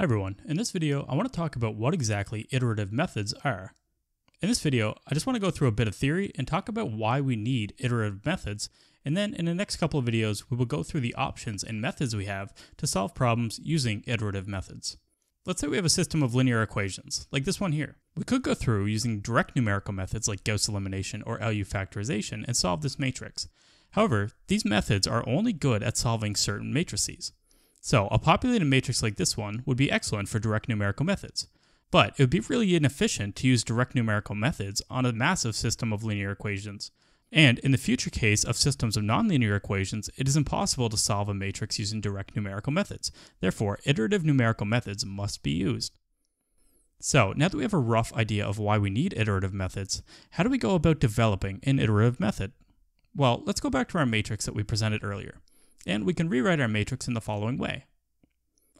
Hi everyone, in this video I want to talk about what exactly iterative methods are. In this video, I just want to go through a bit of theory and talk about why we need iterative methods, and then in the next couple of videos we will go through the options and methods we have to solve problems using iterative methods. Let's say we have a system of linear equations, like this one here. We could go through using direct numerical methods like Gauss elimination or LU factorization and solve this matrix. However, these methods are only good at solving certain matrices. So, a populated matrix like this one would be excellent for direct numerical methods, but it would be really inefficient to use direct numerical methods on a massive system of linear equations. And in the future case of systems of nonlinear equations, it is impossible to solve a matrix using direct numerical methods. Therefore, iterative numerical methods must be used. So, now that we have a rough idea of why we need iterative methods, how do we go about developing an iterative method? Well, let's go back to our matrix that we presented earlier and we can rewrite our matrix in the following way.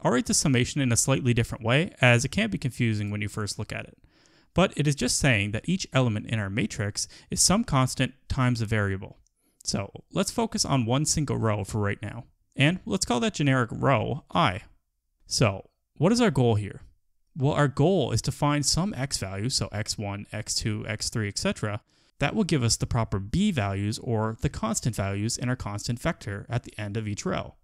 I'll write this summation in a slightly different way, as it can be confusing when you first look at it. But it is just saying that each element in our matrix is some constant times a variable. So let's focus on one single row for right now, and let's call that generic row i. So what is our goal here? Well, our goal is to find some x value, so x1, x2, x3, etc., that will give us the proper b values or the constant values in our constant vector at the end of each row.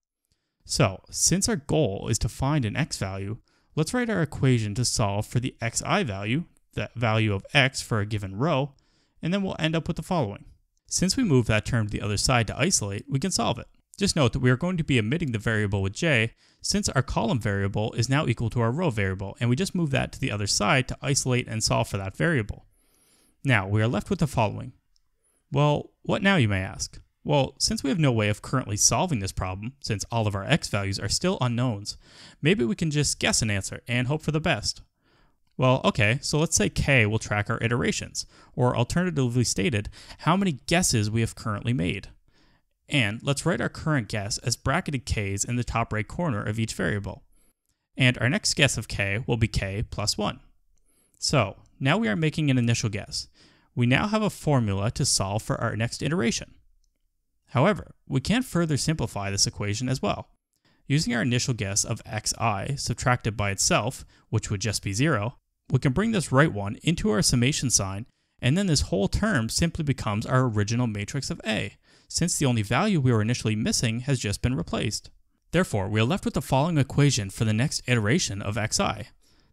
So since our goal is to find an x value, let's write our equation to solve for the xi value, the value of x for a given row, and then we'll end up with the following. Since we move that term to the other side to isolate, we can solve it. Just note that we are going to be omitting the variable with j since our column variable is now equal to our row variable and we just move that to the other side to isolate and solve for that variable. Now, we are left with the following. Well, what now, you may ask? Well, since we have no way of currently solving this problem, since all of our x values are still unknowns, maybe we can just guess an answer and hope for the best. Well, okay, so let's say k will track our iterations, or alternatively stated, how many guesses we have currently made. And let's write our current guess as bracketed k's in the top right corner of each variable. And our next guess of k will be k plus 1. So, now we are making an initial guess. We now have a formula to solve for our next iteration. However, we can further simplify this equation as well. Using our initial guess of xi subtracted by itself, which would just be 0, we can bring this right one into our summation sign, and then this whole term simply becomes our original matrix of A, since the only value we were initially missing has just been replaced. Therefore, we are left with the following equation for the next iteration of xi.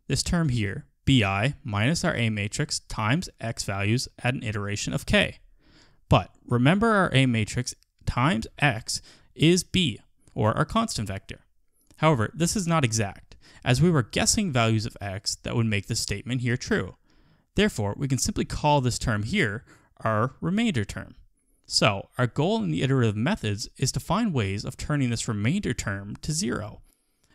This term here, bi minus our A matrix times x values at an iteration of k. But remember our A matrix times x is b, or our constant vector. However, this is not exact, as we were guessing values of x that would make this statement here true. Therefore, we can simply call this term here our remainder term. So, our goal in the iterative methods is to find ways of turning this remainder term to zero.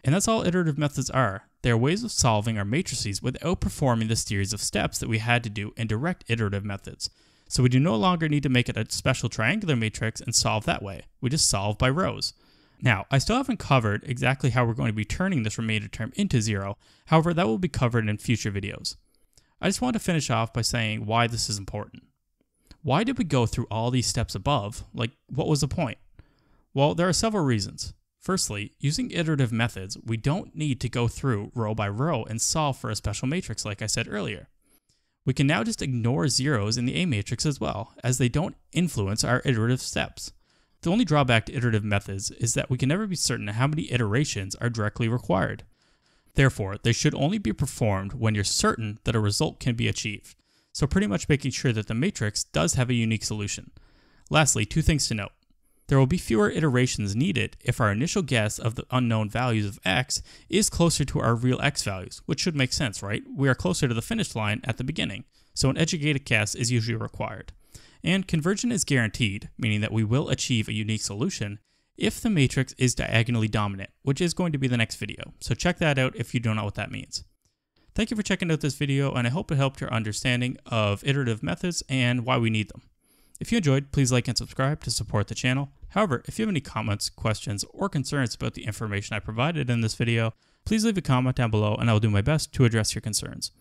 And that's all iterative methods are are ways of solving our matrices without performing the series of steps that we had to do in direct iterative methods. So we do no longer need to make it a special triangular matrix and solve that way. We just solve by rows. Now, I still haven't covered exactly how we're going to be turning this remainder term into zero, however that will be covered in future videos. I just want to finish off by saying why this is important. Why did we go through all these steps above? Like, what was the point? Well, there are several reasons. Firstly, using iterative methods, we don't need to go through row by row and solve for a special matrix like I said earlier. We can now just ignore zeros in the A matrix as well, as they don't influence our iterative steps. The only drawback to iterative methods is that we can never be certain how many iterations are directly required. Therefore, they should only be performed when you're certain that a result can be achieved, so pretty much making sure that the matrix does have a unique solution. Lastly, two things to note there will be fewer iterations needed if our initial guess of the unknown values of x is closer to our real x values, which should make sense, right? We are closer to the finish line at the beginning, so an educated guess is usually required. And convergence is guaranteed, meaning that we will achieve a unique solution if the matrix is diagonally dominant, which is going to be the next video, so check that out if you don't know what that means. Thank you for checking out this video, and I hope it helped your understanding of iterative methods and why we need them. If you enjoyed, please like and subscribe to support the channel. However, if you have any comments, questions, or concerns about the information I provided in this video, please leave a comment down below and I will do my best to address your concerns.